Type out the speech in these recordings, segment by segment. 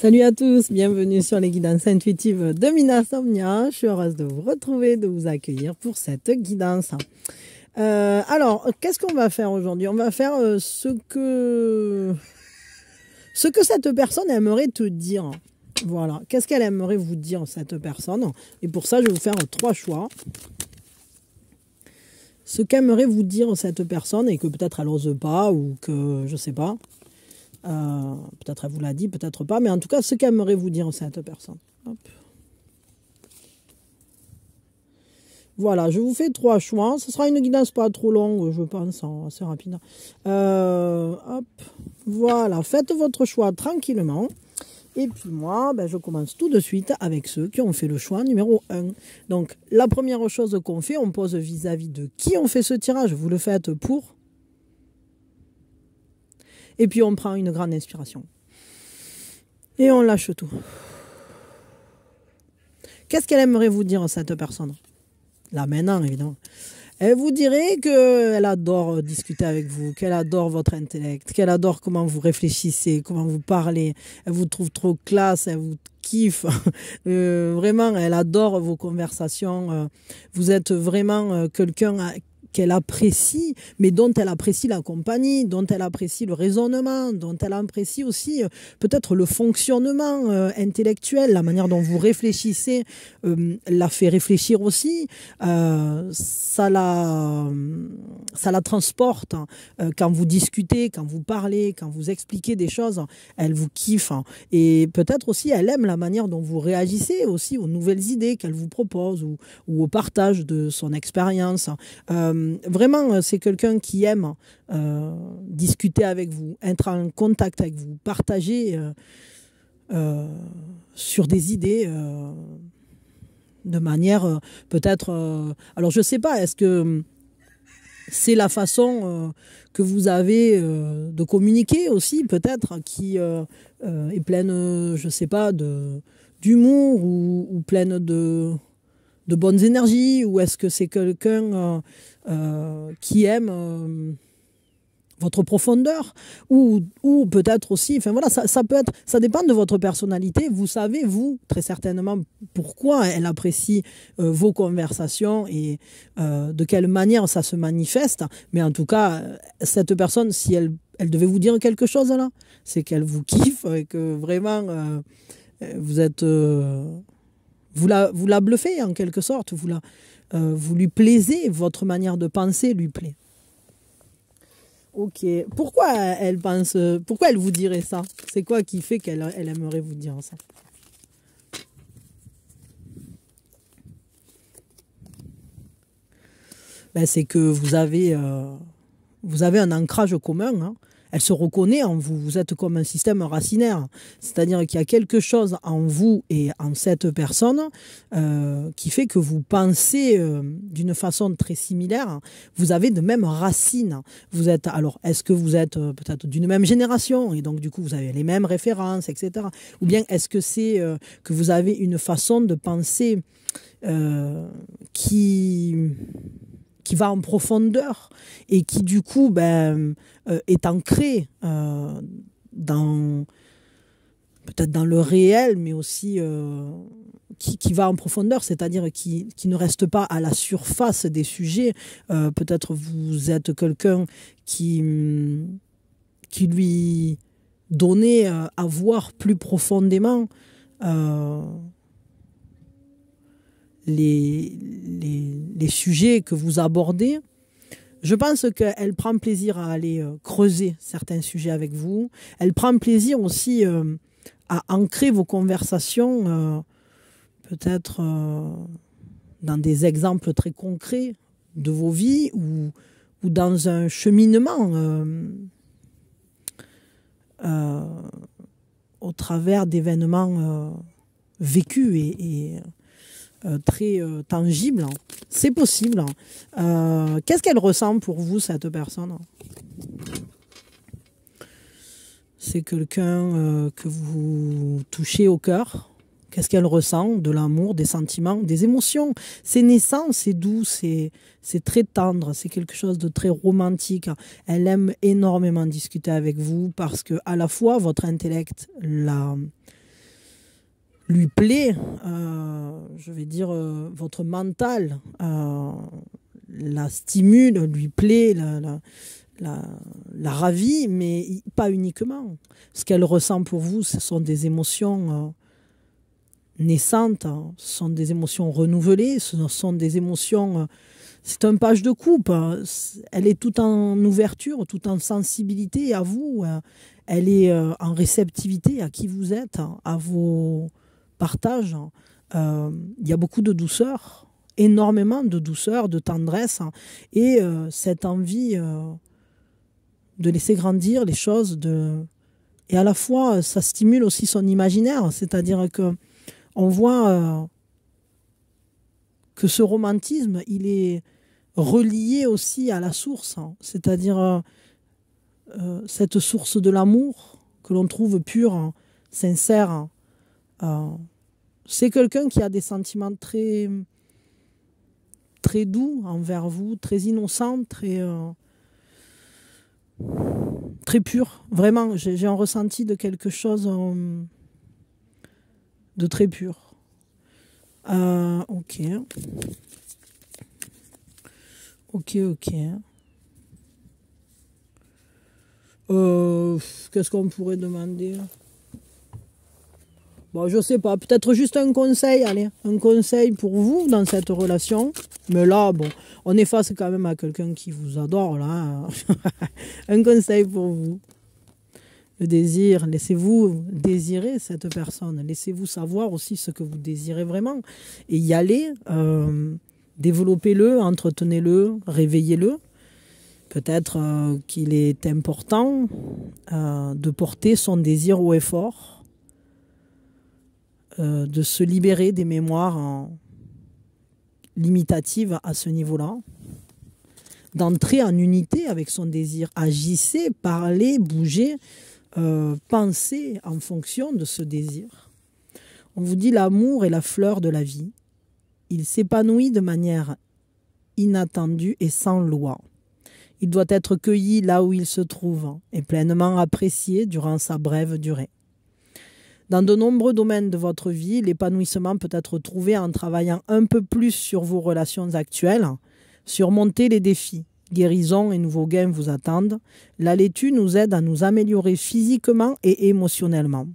Salut à tous, bienvenue sur les guidances intuitives de Somnia, Je suis heureuse de vous retrouver, de vous accueillir pour cette guidance. Euh, alors, qu'est-ce qu'on va faire aujourd'hui On va faire, euh, ce que ce que cette personne aimerait te dire. Voilà, qu'est-ce qu'elle aimerait vous dire cette personne Et pour ça, je vais vous faire trois choix. Ce qu'aimerait vous dire cette personne et que peut-être elle n'ose pas ou que je sais pas. Euh, peut-être elle vous l'a dit, peut-être pas, mais en tout cas, ce qu'aimerait vous dire cette personne. Voilà, je vous fais trois choix. Ce sera une guidance pas trop longue, je pense, hein, assez rapide. Euh, voilà, faites votre choix tranquillement. Et puis moi, ben, je commence tout de suite avec ceux qui ont fait le choix numéro 1. Donc la première chose qu'on fait, on pose vis à -vis de qui on fait ce tirage. Vous le faites pour et puis on prend une grande inspiration. Et on lâche tout. Qu'est-ce qu'elle aimerait vous dire, cette personne Là maintenant, évidemment. Elle vous dirait qu'elle adore discuter avec vous, qu'elle adore votre intellect, qu'elle adore comment vous réfléchissez, comment vous parlez. Elle vous trouve trop classe, elle vous kiffe. Euh, vraiment, elle adore vos conversations. Euh, vous êtes vraiment euh, quelqu'un qu'elle apprécie, mais dont elle apprécie la compagnie, dont elle apprécie le raisonnement, dont elle apprécie aussi euh, peut-être le fonctionnement euh, intellectuel, la manière dont vous réfléchissez, euh, la fait réfléchir aussi, ça la ça la transporte hein. quand vous discutez, quand vous parlez, quand vous expliquez des choses, elle vous kiffe hein. et peut-être aussi elle aime la manière dont vous réagissez aussi aux nouvelles idées qu'elle vous propose ou, au partage de son expérience. Hein. Euh, vraiment, euh, c'est quelqu'un qui aime euh, discuter avec vous, être en contact avec vous, partager sur des idées de manière peut-être. alors, je ne sais pas, est-ce que c'est la façon que vous avez de communiquer aussi, peut-être, qui est pleine, je ne sais pas, d'humour ou pleine de de bonnes énergies ou est-ce que c'est quelqu'un euh, euh, qui aime euh, votre profondeur ou, peut-être aussi, enfin voilà, ça, peut être, ça dépend de votre personnalité. Vous savez, vous, très certainement, pourquoi elle apprécie vos conversations et de quelle manière ça se manifeste. Mais en tout cas, cette personne, si elle, elle devait vous dire quelque chose là, c'est qu'elle vous kiffe et que vraiment, vous êtes vous la, bluffez en quelque sorte, euh, vous, lui plaisez, votre manière de penser lui plaît. Ok. Pourquoi elle pense, pourquoi elle vous dirait ça C'est quoi qui fait qu'elle aimerait vous dire ça ben, c'est que vous avez, euh, vous avez un ancrage commun. Hein elle se reconnaît en vous. Vous êtes comme un système racinaire. C'est-à-dire qu'il y a quelque chose en vous et en cette personne euh, qui fait que vous pensez euh, d'une façon très similaire. Vous avez de mêmes racines. Vous êtes, alors, est-ce que vous êtes euh, peut-être d'une même génération et donc, du coup, vous avez les mêmes références, etc. Ou bien est-ce que c'est que vous avez une façon de penser qui qui va en profondeur et qui du coup ben, euh, est ancré euh, dans peut-être dans le réel, mais aussi euh, qui, va en profondeur, c'est-à-dire qui, ne reste pas à la surface des sujets. peut-être vous êtes quelqu'un qui, mm, qui lui donnait à voir plus profondément les, les, sujets que vous abordez, je pense qu'elle prend plaisir à aller euh, creuser certains sujets avec vous. Elle prend plaisir aussi euh, à ancrer vos conversations, euh, peut-être dans des exemples très concrets de vos vies ou, ou dans un cheminement au travers d'événements vécus et euh, très euh, tangible. C'est possible. Euh, qu'est-ce qu'elle ressemble pour vous, cette personne C'est quelqu'un que vous touchez au cœur. Qu'est-ce qu'elle ressent De l'amour, des sentiments, des émotions. C'est naissant, c'est doux, c'est très tendre, c'est quelque chose de très romantique. Elle aime énormément discuter avec vous parce que à la fois votre intellect la, lui plaît, euh, je vais dire, euh, votre mental euh, la stimule, lui plaît, la, ravit, mais pas uniquement. Ce qu'elle ressent pour vous, ce sont des émotions naissantes, hein. ce sont des émotions renouvelées, ce sont des émotions... c'est un page de coupe. Hein. elle est tout en ouverture, tout en sensibilité à vous. elle est en réceptivité à qui vous êtes, hein, à vos, partage, hein. euh, il y a beaucoup de douceur, énormément de douceur, de tendresse, hein. et euh, cette envie euh, de laisser grandir les choses, de... et à la fois ça stimule aussi son imaginaire, c'est-à-dire que on voit que ce romantisme, il est relié aussi à la source, hein. c'est-à-dire cette source de l'amour que l'on trouve pure, sincère, euh, c'est quelqu'un qui a des sentiments très, très doux envers vous, très innocent, très, euh, très pur. Vraiment, j'ai un ressenti de quelque chose euh, de très pur. ok. Ok, ok. Qu'est-ce qu'on pourrait demander je je sais pas, peut-être juste un conseil, allez, un conseil pour vous dans cette relation. Mais là, bon, on est face quand même à quelqu'un qui vous adore, là. Hein. un conseil pour vous. Le désir, laissez-vous désirer cette personne, laissez-vous savoir aussi ce que vous désirez vraiment. Et y aller, euh, développez-le, entretenez-le, réveillez-le. Peut-être euh, qu'il est important euh, de porter son désir au effort euh, de se libérer des mémoires euh, limitatives à ce niveau-là, d'entrer en unité avec son désir. Agissez, parler, bouger, euh, penser en fonction de ce désir. On vous dit l'amour est la fleur de la vie. Il s'épanouit de manière inattendue et sans loi. Il doit être cueilli là où il se trouve et pleinement apprécié durant sa brève durée. Dans de nombreux domaines de votre vie, l'épanouissement peut être trouvé en travaillant un peu plus sur vos relations actuelles, surmonter les défis. Guérison et nouveaux gains vous attendent. La laitue nous aide à nous améliorer physiquement et émotionnellement.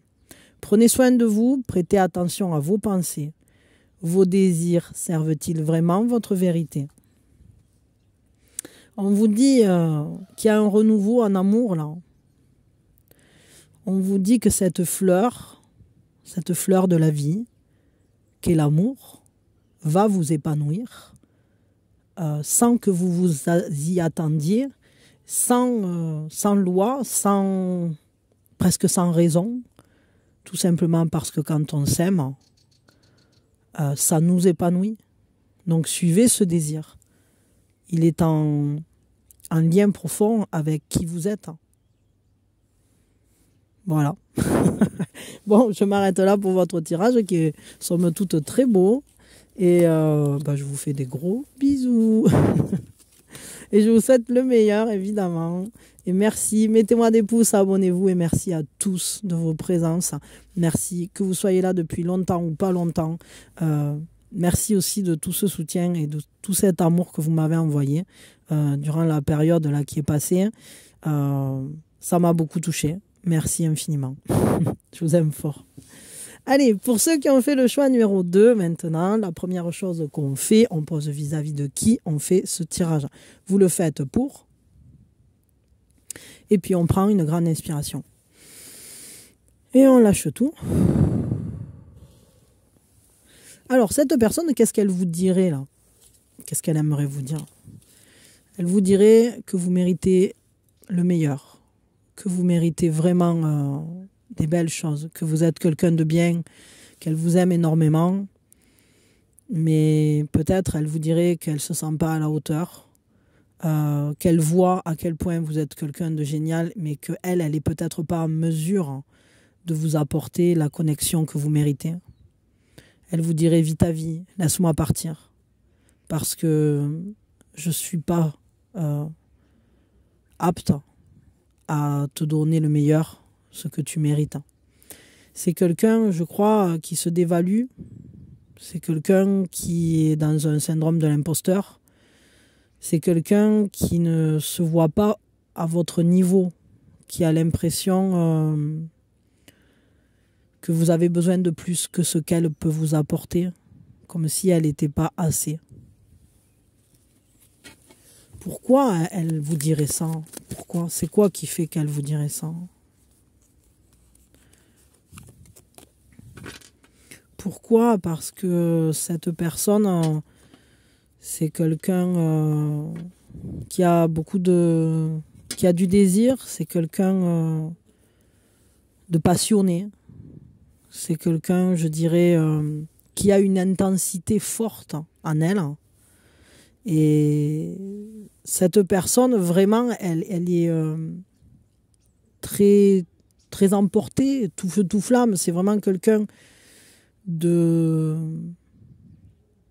Prenez soin de vous, prêtez attention à vos pensées. Vos désirs servent-ils vraiment votre vérité On vous dit euh, qu'il y a un renouveau en amour là. On vous dit que cette fleur cette fleur de la vie qu'est l'amour va vous épanouir euh, sans que vous vous y attendiez, sans, euh, sans loi, sans, presque sans raison, tout simplement parce que quand on s'aime, euh, ça nous épanouit. Donc suivez ce désir. Il est en, en lien profond avec qui vous êtes. Voilà. bon, je m'arrête là pour votre tirage qui est somme toute très beau. Et euh, bah, je vous fais des gros bisous. et je vous souhaite le meilleur, évidemment. Et merci. Mettez-moi des pouces, abonnez-vous et merci à tous de vos présences. Merci que vous soyez là depuis longtemps ou pas longtemps. Euh, merci aussi de tout ce soutien et de tout cet amour que vous m'avez envoyé euh, durant la période là qui est passée. ça m'a beaucoup touché. Merci infiniment. Je vous aime fort. Allez, pour ceux qui ont fait le choix numéro 2 maintenant, la première chose qu'on fait, on pose vis-à-vis de qui on fait ce tirage. Vous le faites pour. Et puis on prend une grande inspiration. Et on lâche tout. Alors cette personne, qu'est-ce qu'elle vous dirait là Qu'est-ce qu'elle aimerait vous dire Elle vous dirait que vous méritez le meilleur que vous méritez vraiment euh, des belles choses, que vous êtes quelqu'un de bien, qu'elle vous aime énormément, mais peut-être elle vous dirait qu'elle ne se sent pas à la hauteur, euh, qu'elle voit à quel point vous êtes quelqu'un de génial, mais qu'elle, elle n'est peut-être pas en mesure de vous apporter la connexion que vous méritez. Elle vous dirait vite à vie, laisse-moi partir, parce que je ne suis pas euh, apte à te donner le meilleur, ce que tu mérites. C'est quelqu'un, je crois, qui se dévalue. C'est quelqu'un qui est dans un syndrome de l'imposteur. C'est quelqu'un qui ne se voit pas à votre niveau, qui a l'impression euh, que vous avez besoin de plus que ce qu'elle peut vous apporter, comme si elle n'était pas assez. Pourquoi elle vous dirait ça Pourquoi C'est quoi qui fait qu'elle vous dirait ça Pourquoi Parce que cette personne, euh, c'est quelqu'un euh, qui a beaucoup de... qui a du désir, c'est quelqu'un euh, de passionné, c'est quelqu'un, je dirais, qui a une intensité forte en elle et cette personne, vraiment, elle, est euh, très, très emportée, tout feu, tout flamme. C'est vraiment quelqu'un de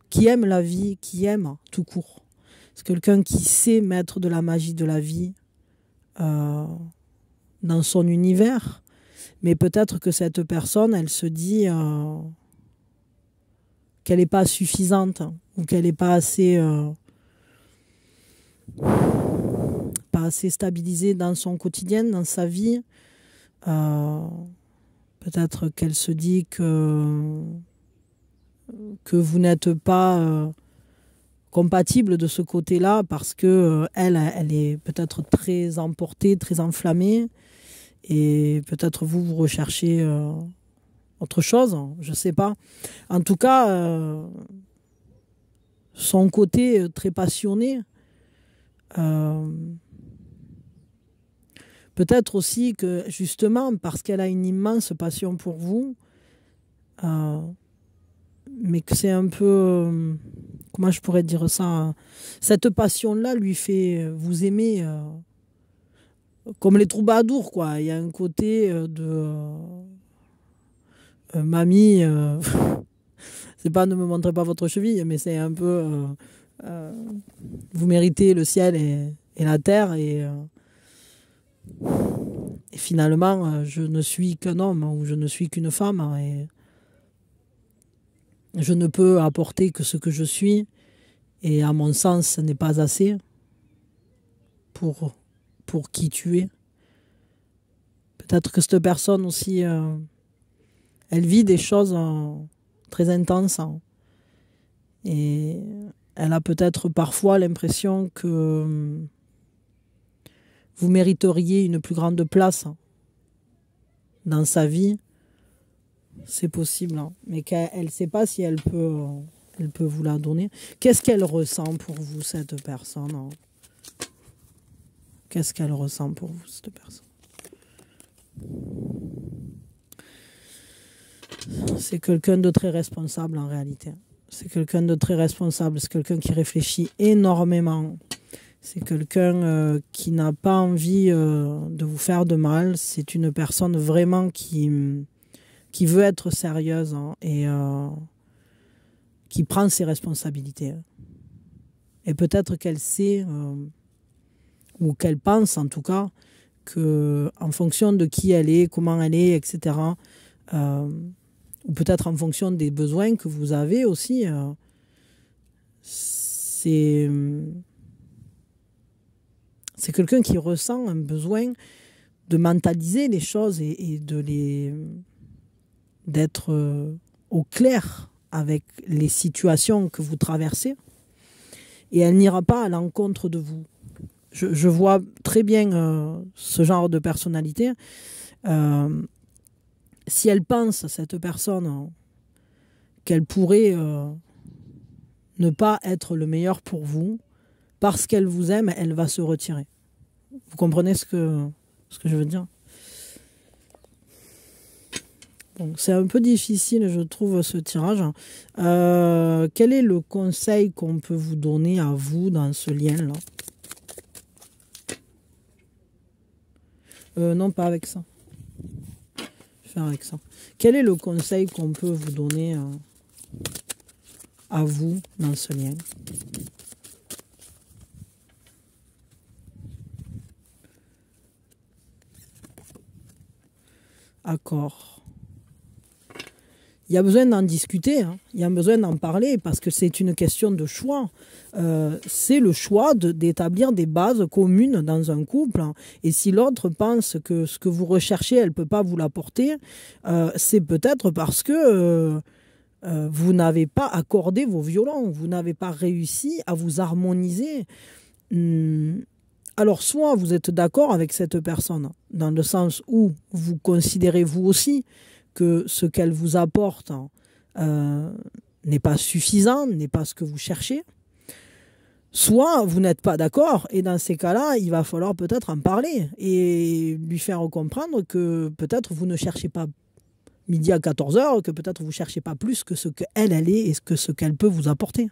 qui aime la vie, qui aime tout court. C'est quelqu'un qui sait mettre de la magie de la vie euh, dans son univers. Mais peut-être que cette personne, elle se dit euh, qu'elle n'est pas suffisante ou qu'elle n'est pas assez pas assez stabilisée dans son quotidien, dans sa vie. Euh, peut-être qu'elle se dit que, que vous n'êtes pas euh, compatible de ce côté-là parce que euh, elle, est peut-être très emportée, très enflammée. Et peut-être vous, vous recherchez autre chose, je ne sais pas. En tout cas, son côté très passionné, euh, peut-être aussi que justement, parce qu'elle a une immense passion pour vous, euh, mais que c'est un peu, euh, comment je pourrais dire ça, cette passion-là lui fait vous aimer comme les troubadours, quoi. Il y a un côté de mamie, c'est pas ne me montrez pas votre cheville, mais c'est un peu euh, vous méritez le ciel et, la terre. Et, euh, finalement, euh, je ne suis qu'un homme ou je ne suis qu'une femme. Et je ne peux apporter que ce que je suis. Et à mon sens, ce n'est pas assez pour, pour qui tu es. Peut-être que cette personne aussi, elle vit des choses très intenses. Hein, et elle a peut-être parfois l'impression que euh, vous mériteriez une plus grande place dans sa vie. C'est possible, hein. mais qu'elle ne sait pas si elle peut, euh, elle peut vous la donner. Qu'est-ce qu'elle ressent pour vous, cette personne hein Qu'est-ce qu'elle ressent pour vous, cette personne C'est quelqu'un de très responsable en réalité. C'est quelqu'un de très responsable, c'est quelqu'un qui réfléchit énormément. C'est quelqu'un euh, qui n'a pas envie euh, de vous faire de mal. C'est une personne vraiment qui, qui veut être sérieuse hein, et euh, qui prend ses responsabilités. Et peut-être qu'elle sait, ou qu'elle pense en tout cas, que en fonction de qui elle est, comment elle est, etc., ou peut-être en fonction des besoins que vous avez aussi. Euh, c'est euh, c'est quelqu'un qui ressent un besoin de mentaliser les choses et, de les d'être euh, au clair avec les situations que vous traversez et elle n'ira pas à l'encontre de vous. Je, vois très bien ce genre de personnalité si elle pense, cette personne, hein, qu'elle pourrait euh, ne pas être le meilleur pour vous, parce qu'elle vous aime, elle va se retirer. Vous comprenez ce que, ce que je veux dire c'est un peu difficile, je trouve, ce tirage. Euh, quel est le conseil qu'on peut vous donner à vous dans ce lien-là euh, Non, pas avec ça avec ça. Quel est le conseil qu'on peut vous donner euh, à vous dans ce lien Accord il y a besoin d'en discuter, hein. il y a besoin d'en parler parce que c'est une question de choix. Euh, c'est le choix d'établir des bases communes dans un couple. Hein. Et si l'autre pense que ce que vous recherchez, elle ne peut pas vous l'apporter, euh, c'est peut-être parce que euh, vous n'avez pas accordé vos violons, vous n'avez pas réussi à vous harmoniser. Hmm. Alors soit vous êtes d'accord avec cette personne, dans le sens où vous considérez vous aussi que ce qu'elle vous apporte hein, euh, n'est pas suffisant, n'est pas ce que vous cherchez, soit vous n'êtes pas d'accord, et dans ces cas-là, il va falloir peut-être en parler et lui faire comprendre que peut-être vous ne cherchez pas midi à 14h, que peut-être vous ne cherchez pas plus que ce qu'elle, elle est et que ce qu'elle peut vous apporter.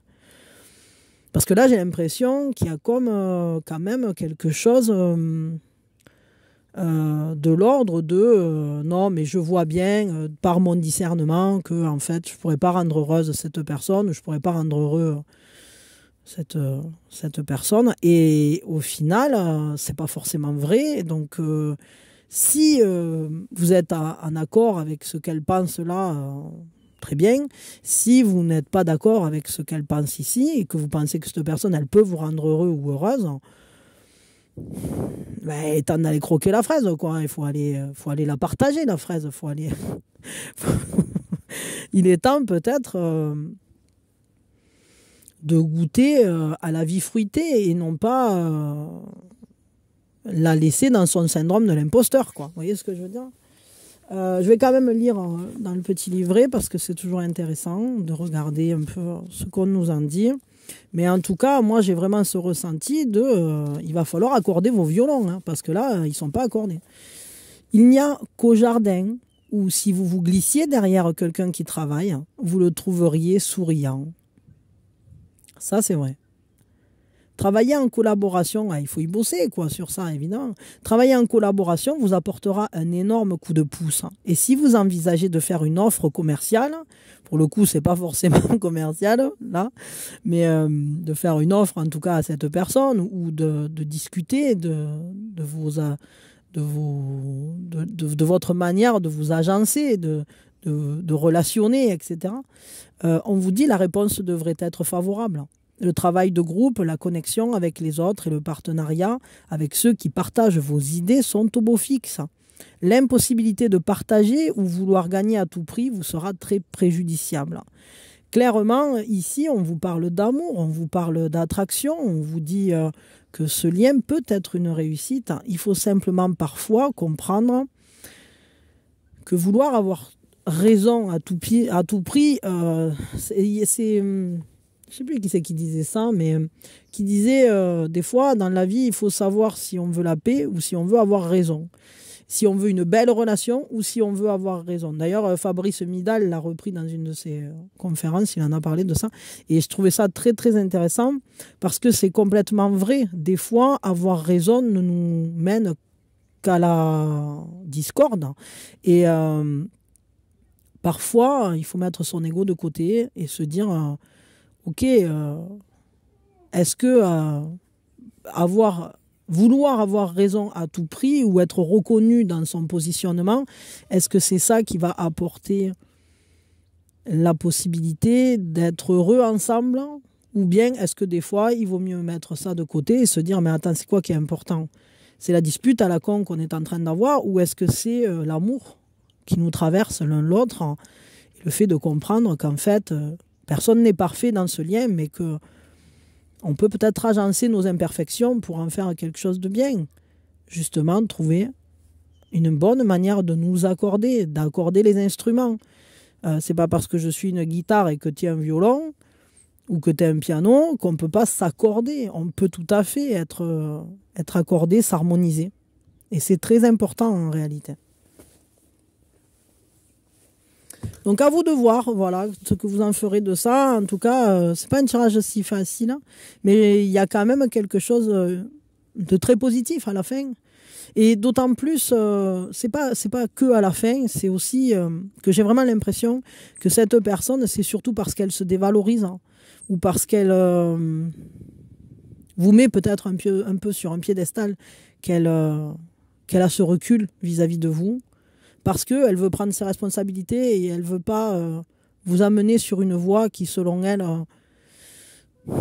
Parce que là, j'ai l'impression qu'il y a comme euh, quand même quelque chose... Euh, euh, de l'ordre de euh, non mais je vois bien euh, par mon discernement que en fait je pourrais pas rendre heureuse cette personne je pourrais pas rendre heureux cette personne et au final c'est pas forcément vrai donc si vous êtes en accord avec ce qu'elle pense là très bien si vous n'êtes pas d'accord avec ce qu'elle pense ici et que vous pensez que cette personne elle peut vous rendre heureux ou heureuse est ben, temps d'aller croquer la fraise, quoi. Hein. Il faut aller, euh, faut aller la partager, la fraise. Faut Il est temps, peut-être, euh, de goûter euh, à la vie fruitée et non pas la laisser dans son syndrome de l'imposteur, quoi. Vous voyez ce que je veux dire je vais quand même lire dans le petit livret parce que c'est toujours intéressant de regarder un peu ce qu'on nous en dit. Mais en tout cas, moi, j'ai vraiment ce ressenti de euh, il va falloir accorder vos violons, hein, parce que là, euh, ils sont pas accordés. Il n'y a qu'au jardin où, si vous vous glissiez derrière quelqu'un qui travaille, vous le trouveriez souriant. Ça, c'est vrai. Travailler en collaboration, hein, il faut y bosser quoi sur ça évidemment. Travailler en collaboration vous apportera un énorme coup de pouce. Hein. Et si vous envisagez de faire une offre commerciale, pour le coup c'est pas forcément commercial là, mais euh, de faire une offre en tout cas à cette personne ou de, discuter de, vos euh, de, de, votre manière de vous agencer, de, de relationner, etc., euh, on vous dit la réponse devrait être favorable le travail de groupe, la connexion avec les autres et le partenariat avec ceux qui partagent vos idées sont au beau fixe. L'impossibilité de partager ou vouloir gagner à tout prix vous sera très préjudiciable. Clairement, ici, on vous parle d'amour, on vous parle d'attraction, on vous dit euh, que ce lien peut être une réussite. Il faut simplement parfois comprendre que vouloir avoir raison à tout, prix, euh, c'est hum, je sais plus qui c'est qui disait ça, mais euh, qui disait euh, des fois dans la vie, il faut savoir si on veut la paix ou si on veut avoir raison. Si on veut une belle relation ou si on veut avoir raison. D'ailleurs, euh, Fabrice Midal l'a repris dans une de ses conférences, il en a parlé de ça. Et je trouvais ça très, très intéressant parce que c'est complètement vrai. Des fois, avoir raison ne nous mène qu'à la discorde. Et parfois, il faut mettre son ego de côté et se dire ok, euh, est-ce que euh, avoir vouloir avoir raison à tout prix ou être reconnu dans son positionnement, est-ce que c'est ça qui va apporter la possibilité d'être heureux ensemble ou bien est-ce que des fois il vaut mieux mettre ça de côté et se dire mais attends c'est quoi qui est important C'est la dispute à la con qu'on est en train d'avoir ou est-ce que c'est euh, l'amour qui nous traverse l'un l'autre hein, le fait de comprendre qu'en fait personne n'est parfait dans ce lien, mais que on peut peut-être agencer nos imperfections pour en faire quelque chose de bien. Justement, trouver une bonne manière de nous accorder, d'accorder les instruments. Euh, c'est pas parce que je suis une guitare et que tu es un violon ou que tu es un piano qu'on ne peut pas s'accorder. On peut tout à fait être, euh, être accordé, s'harmoniser. Et c'est très important en réalité. Donc à vous de voir, voilà, ce que vous en ferez de ça. En tout cas, ce euh, c'est pas un tirage si facile, hein. mais il y a quand même quelque chose euh, de très positif à la fin. Et d'autant plus, ce euh, c'est pas c'est pas que à la fin, c'est aussi que j'ai vraiment l'impression que cette personne, c'est surtout parce qu'elle se dévalorise hein, ou parce qu'elle vous met peut-être un peu un peu sur un piédestal qu'elle qu'elle a ce recul vis à -vis de vous parce qu'elle veut prendre ses responsabilités et elle ne veut pas euh, vous amener sur une voie qui, selon elle, euh,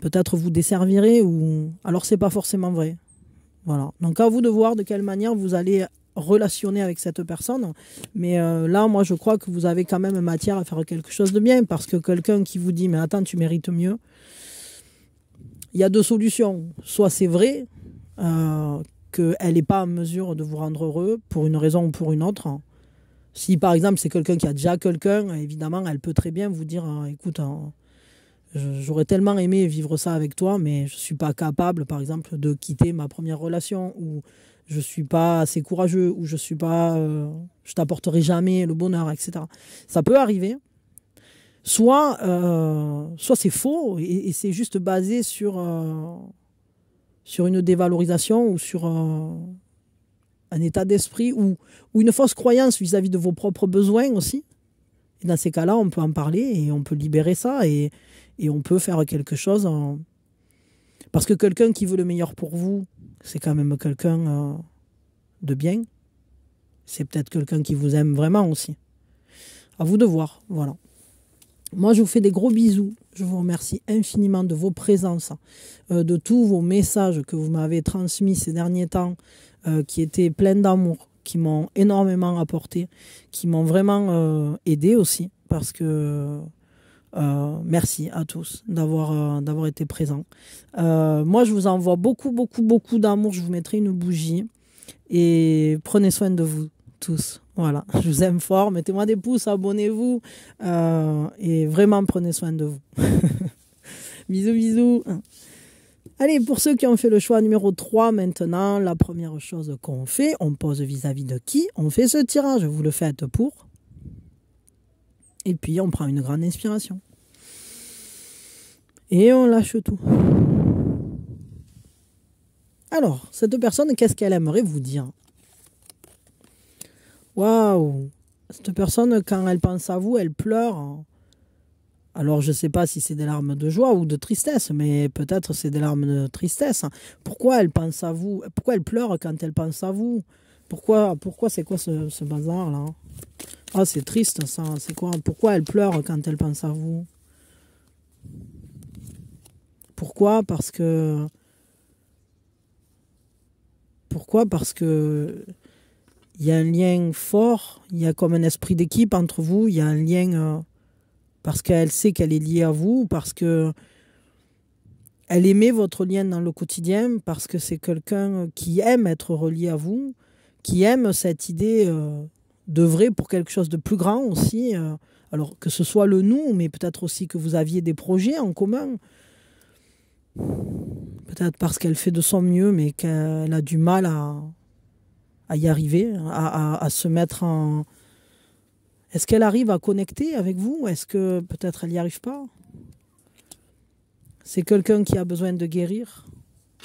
peut-être vous desservirait ou alors n'est pas forcément vrai. Voilà. Donc à vous de voir de quelle manière vous allez relationner avec cette personne. Mais euh, là, moi, je crois que vous avez quand même matière à faire quelque chose de bien parce que quelqu'un qui vous dit mais attends, tu mérites mieux. Il y a deux solutions. Soit c'est vrai, qu'elle n'est pas en mesure de vous rendre heureux pour une raison ou pour une autre. Si par exemple c'est quelqu'un qui a déjà quelqu'un, évidemment, elle peut très bien vous dire hein, écoute, hein, j'aurais tellement aimé vivre ça avec toi, mais je ne suis pas capable, par exemple, de quitter ma première relation, ou je ne suis pas assez courageux, ou je suis pas, euh, je t'apporterai jamais le bonheur, etc. Ça peut arriver. Soit, euh, soit c'est faux et, c'est juste basé sur, euh, sur une dévalorisation ou sur un, état d'esprit ou, ou, une fausse croyance vis-à-vis de vos propres besoins aussi. Et dans ces cas-là, on peut en parler et on peut libérer ça et, on peut faire quelque chose. Parce que quelqu'un qui veut le meilleur pour vous, c'est quand même quelqu'un euh, de bien. C'est peut-être quelqu'un qui vous aime vraiment aussi. À vous de voir, voilà. Moi, je vous fais des gros bisous. Je vous remercie infiniment de vos présences, euh, de tous vos messages que vous m'avez transmis ces derniers temps, euh, qui étaient pleins d'amour, qui m'ont énormément apporté, qui m'ont vraiment euh, aidé aussi, parce que merci à tous d'avoir d'avoir été présents. moi, je vous envoie beaucoup, beaucoup, beaucoup d'amour. Je vous mettrai une bougie et prenez soin de vous tous. Voilà, je vous aime fort. Mettez-moi des pouces, abonnez-vous euh, et vraiment prenez soin de vous. bisous, bisous. Allez, pour ceux qui ont fait le choix numéro 3 maintenant, la première chose qu'on fait, on pose vis à -vis de qui On fait ce tirage, vous le faites pour. Et puis on prend une grande inspiration. Et on lâche tout. Alors, cette personne, qu'est-ce qu'elle aimerait vous dire Waouh Cette personne, quand elle pense à vous, elle pleure. Alors je ne sais pas si c'est des larmes de joie ou de tristesse, mais peut-être c'est des larmes de tristesse. Pourquoi elle pense à vous Pourquoi elle pleure quand elle pense à vous Pourquoi Pourquoi c'est quoi ce, bazar là Ah c'est triste ça. C'est quoi Pourquoi elle pleure quand elle pense à vous Pourquoi Parce que pourquoi Parce que il y a un lien fort, il y a comme un esprit d'équipe entre vous, il y a un lien euh, parce qu'elle sait qu'elle est liée à vous, parce que elle aimait votre lien dans le quotidien, parce que c'est quelqu'un euh, qui aime être relié à vous, qui aime cette idée euh, d'œuvrer de vrai pour quelque chose de plus grand aussi. alors que ce soit le nous, mais peut-être aussi que vous aviez des projets en commun. Peut-être parce qu'elle fait de son mieux, mais qu'elle a du mal à, à y arriver, à, se mettre en. Est-ce qu'elle arrive à connecter avec vous Est-ce que peut-être elle n'y arrive pas C'est quelqu'un qui a besoin de guérir,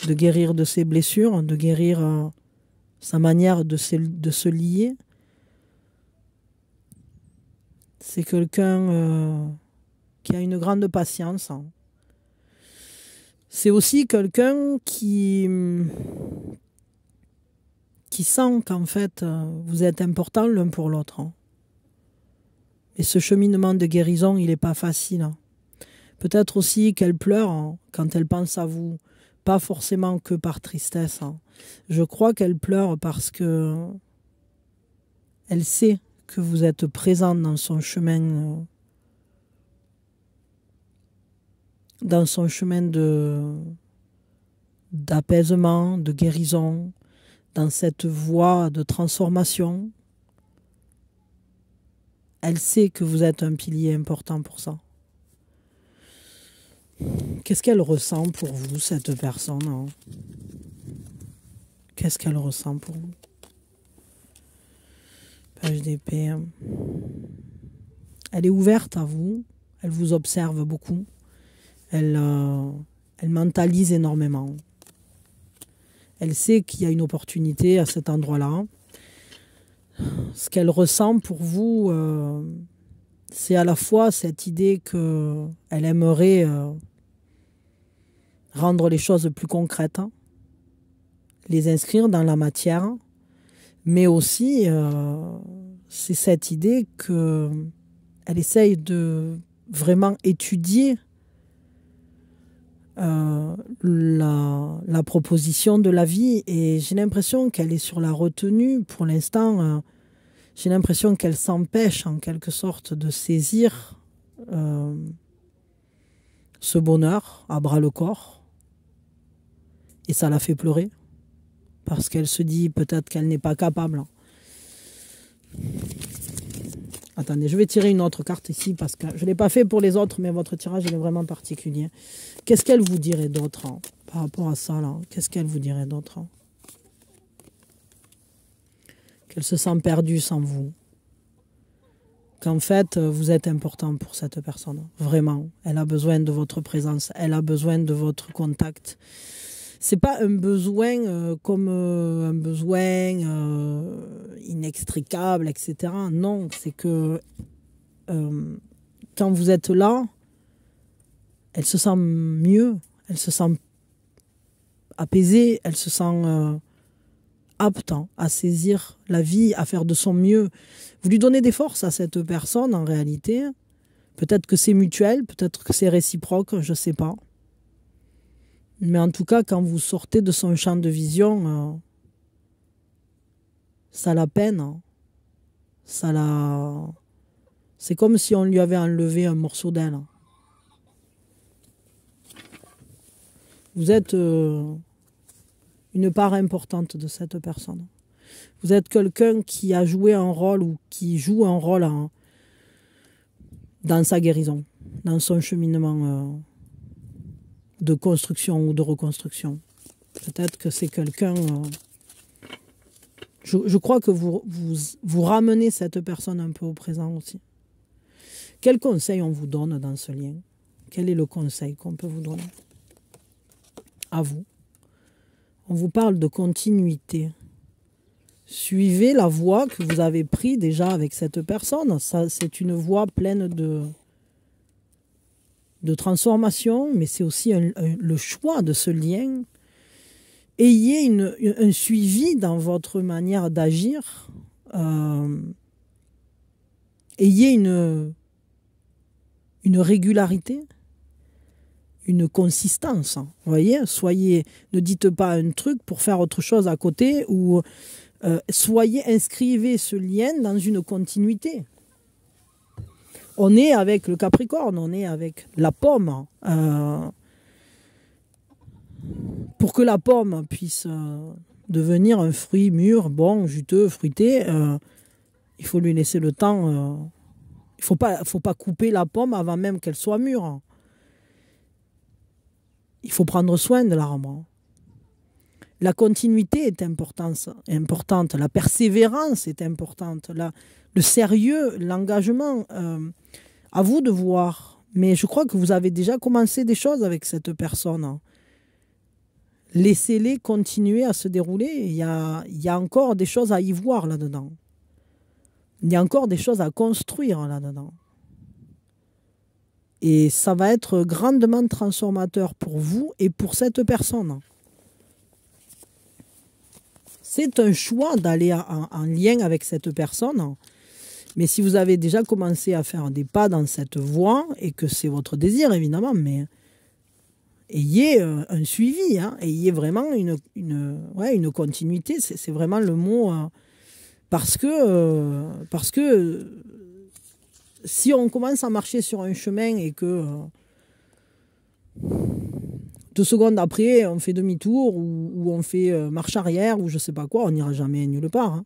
de guérir de ses blessures, de guérir euh, sa manière de se, de se lier. C'est quelqu'un euh, qui a une grande patience. C'est aussi quelqu'un qui, qui sent qu'en fait, euh, vous êtes important l'un pour l'autre. Hein. Et ce cheminement de guérison, il n'est pas facile. Hein. Peut-être aussi qu'elle pleure hein, quand elle pense à vous, pas forcément que par tristesse. Je crois qu'elle pleure parce que elle sait que vous êtes présent dans son chemin euh, dans son chemin de d'apaisement, de guérison, dans cette voie de transformation, elle sait que vous êtes un pilier important pour ça. Qu'est-ce qu'elle ressent pour vous, cette personne hein? Qu'est-ce qu'elle ressent pour vous Page hein. Elle est ouverte à vous. Elle vous observe beaucoup. Elle, euh, elle mentalise énormément. Elle sait qu'il y a une opportunité à cet endroit-là. Ce qu'elle ressent pour vous, euh, c'est à la fois cette idée qu'elle aimerait euh, rendre les choses plus concrètes, hein, les inscrire dans la matière, mais aussi euh, c'est cette idée qu'elle essaye de vraiment étudier euh, la, proposition de la vie et j'ai l'impression qu'elle est sur la retenue pour l'instant. Euh, j'ai l'impression qu'elle s'empêche en quelque sorte de saisir euh, ce bonheur à bras le corps et ça la fait pleurer parce qu'elle se dit peut-être qu'elle n'est pas capable. Attendez, je vais tirer une autre carte ici parce que je ne l'ai pas fait pour les autres, mais votre tirage est vraiment particulier. Qu'est-ce qu'elle vous dirait d'autre hein, par rapport à ça là Qu'est-ce qu'elle vous dirait d'autre hein? Qu'elle se sent perdue sans vous. Qu'en fait, vous êtes important pour cette personne. Vraiment. Elle a besoin de votre présence. Elle a besoin de votre contact c'est pas un besoin euh, comme euh, un besoin euh, inextricable, etc. Non, c'est que quand vous êtes là, elle se sent mieux, elle se sent apaisée, elle se sent apte à saisir la vie, à faire de son mieux. Vous lui donnez des forces à cette personne en réalité. Peut-être que c'est mutuel, peut-être que c'est réciproque, je ne sais pas. Mais en tout cas, quand vous sortez de son champ de vision, euh, ça la peine. Hein. Ça la. C'est comme si on lui avait enlevé un morceau d'elle. Hein. Vous êtes euh, une part importante de cette personne. Vous êtes quelqu'un qui a joué un rôle ou qui joue un rôle hein, dans sa guérison, dans son cheminement. Euh, de construction ou de reconstruction. Peut-être que c'est quelqu'un... Euh, je, crois que vous, vous, ramenez cette personne un peu au présent aussi. Quel conseil on vous donne dans ce lien Quel est le conseil qu'on peut vous donner À vous. On vous parle de continuité. Suivez la voie que vous avez prise déjà avec cette personne. c'est une voie pleine de, de transformation, mais c'est aussi le choix de ce lien. Ayez un suivi dans votre manière d'agir. Euh, ayez une, une régularité, une consistance. Hein. Voyez, soyez, ne dites pas un truc pour faire autre chose à côté ou euh, soyez inscrivez ce lien dans une continuité on est avec le Capricorne, on est avec la pomme. Hein. Euh, pour que la pomme puisse euh, devenir un fruit mûr, bon, juteux, fruité, euh, il faut lui laisser le temps. il ne faut pas, faut pas couper la pomme avant même qu'elle soit mûre. Hein. Il faut prendre soin de l'arbre. Hein. La continuité est importante, importante. la persévérance est importante, le sérieux, l'engagement. Euh, à vous de voir. Mais je crois que vous avez déjà commencé des choses avec cette personne. Laissez-les continuer à se dérouler. Il y a, il y a encore des choses à y voir là-dedans. Il y a encore des choses à construire là-dedans. Et ça va être grandement transformateur pour vous et pour cette personne c'est un choix d'aller en, lien avec cette personne. Mais si vous avez déjà commencé à faire des pas dans cette voie et que c'est votre désir, évidemment, mais ayez euh, un suivi, hein. ayez vraiment une, une, continuité, c'est vraiment le mot. Euh, parce que, euh, parce que si on commence à marcher sur un chemin et que deux secondes après, on fait demi-tour ou, on fait euh, marche arrière ou je sais pas quoi, on n'ira jamais nulle part. Hein.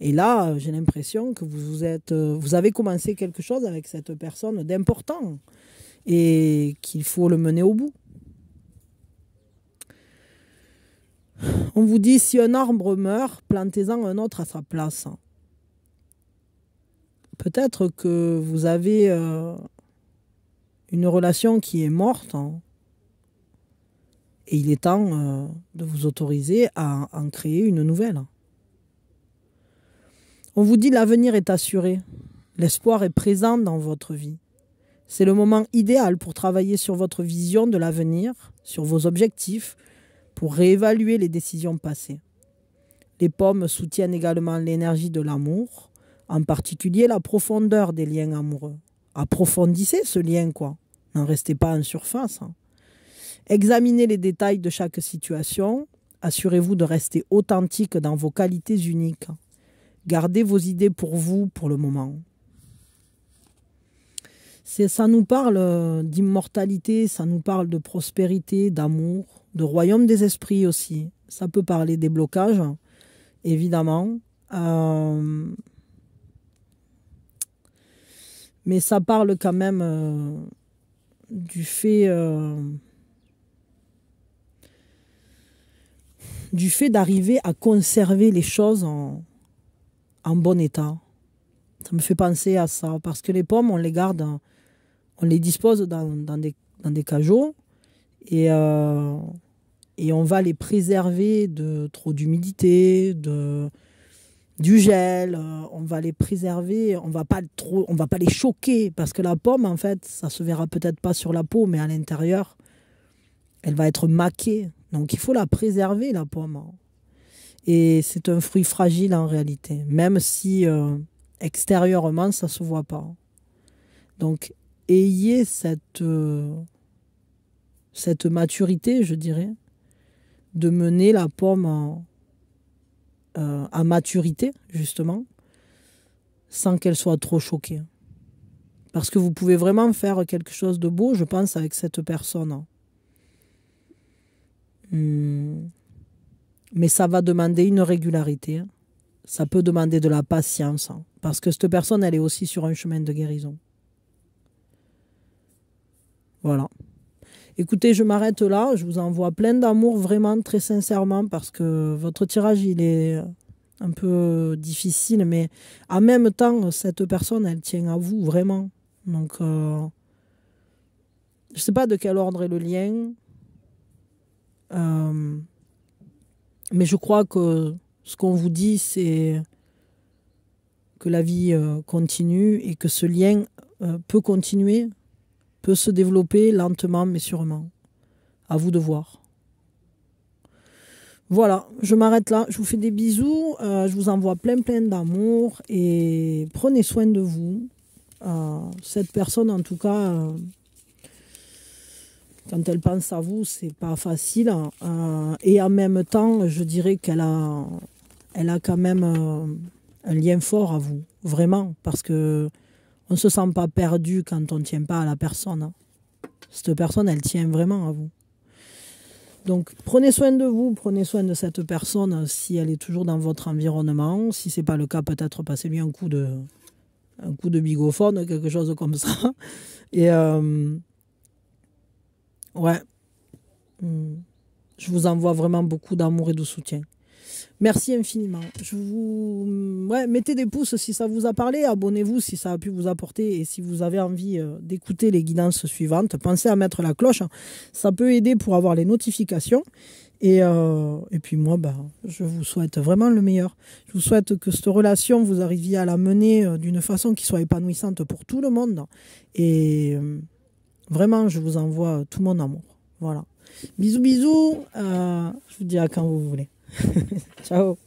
Et là, j'ai l'impression que vous, êtes, euh, vous avez commencé quelque chose avec cette personne d'important et qu'il faut le mener au bout. On vous dit si un arbre meurt, plantez-en un autre à sa place. Peut-être que vous avez euh, une relation qui est morte. Hein. Et il est temps euh, de vous autoriser à en créer une nouvelle. On vous dit l'avenir est assuré, l'espoir est présent dans votre vie. C'est le moment idéal pour travailler sur votre vision de l'avenir, sur vos objectifs, pour réévaluer les décisions passées. Les pommes soutiennent également l'énergie de l'amour, en particulier la profondeur des liens amoureux. Approfondissez ce lien, quoi. N'en restez pas en surface. Hein. Examinez les détails de chaque situation. Assurez-vous de rester authentique dans vos qualités uniques. Gardez vos idées pour vous pour le moment. Ça nous parle euh, d'immortalité, ça nous parle de prospérité, d'amour, de royaume des esprits aussi. Ça peut parler des blocages, évidemment. Euh, mais ça parle quand même euh, du fait... du fait d'arriver à conserver les choses en, bon état. Ça me fait penser à ça, parce que les pommes, on les garde, on les dispose dans, des, dans cajots, et, euh, et on va les préserver de trop d'humidité, de du gel, euh, on va les préserver, on va pas trop, on va pas les choquer parce que la pomme en fait, ça se verra peut-être pas sur la peau mais à l'intérieur, elle va être maquée donc il faut la préserver, la pomme. Hein. Et c'est un fruit fragile en réalité, même si euh, extérieurement ça ne se voit pas. Hein. Donc ayez cette, euh, cette maturité, je dirais, de mener la pomme euh, à maturité, justement, sans qu'elle soit trop choquée. Hein. Parce que vous pouvez vraiment faire quelque chose de beau, je pense, avec cette personne. Hmm. Mais ça va demander une régularité. Hein. Ça peut demander de la patience. Hein. parce que cette personne, elle est aussi sur un chemin de guérison. Voilà. Écoutez, je m'arrête là. Je vous envoie plein d'amour, vraiment, très sincèrement, parce que votre tirage, il est un peu difficile. Mais en même temps, cette personne, elle tient à vous, vraiment. Donc, euh, je ne sais pas de quel ordre est le lien. Euh, mais je crois que ce qu'on vous dit, c'est que la vie euh, continue et que ce lien euh, peut continuer, peut se développer lentement mais sûrement. À vous de voir. Voilà, je m'arrête là. Je vous fais des bisous. je vous envoie plein plein d'amour et prenez soin de vous. cette personne, en tout cas quand elle pense à vous, c'est pas facile. Hein. et en même temps, je dirais qu'elle a, elle a quand même euh, un lien fort à vous, vraiment, parce que on se sent pas perdu quand on tient pas à la personne. Hein. Cette personne, elle tient vraiment à vous. Donc prenez soin de vous, prenez soin de cette personne si elle est toujours dans votre environnement. Si c'est pas le cas, peut-être passez-lui un coup de, un coup de bigophone, quelque chose comme ça. Et euh, Ouais. Hmm. Je vous envoie vraiment beaucoup d'amour et de soutien. Merci infiniment. Je vous mettez des pouces si ça vous a parlé, abonnez-vous si ça a pu vous apporter et si vous avez envie euh, d'écouter les guidances suivantes, pensez à mettre la cloche, hein. ça peut aider pour avoir les notifications. Et, euh, puis moi, ben, je vous souhaite vraiment le meilleur. Je vous souhaite que cette relation, vous arriviez à la mener euh, d'une façon qui soit épanouissante pour tout le monde. Et Vraiment, je vous envoie euh, tout mon amour. Voilà. Bisous, bisous. Euh, je vous dis à quand vous voulez. Ciao.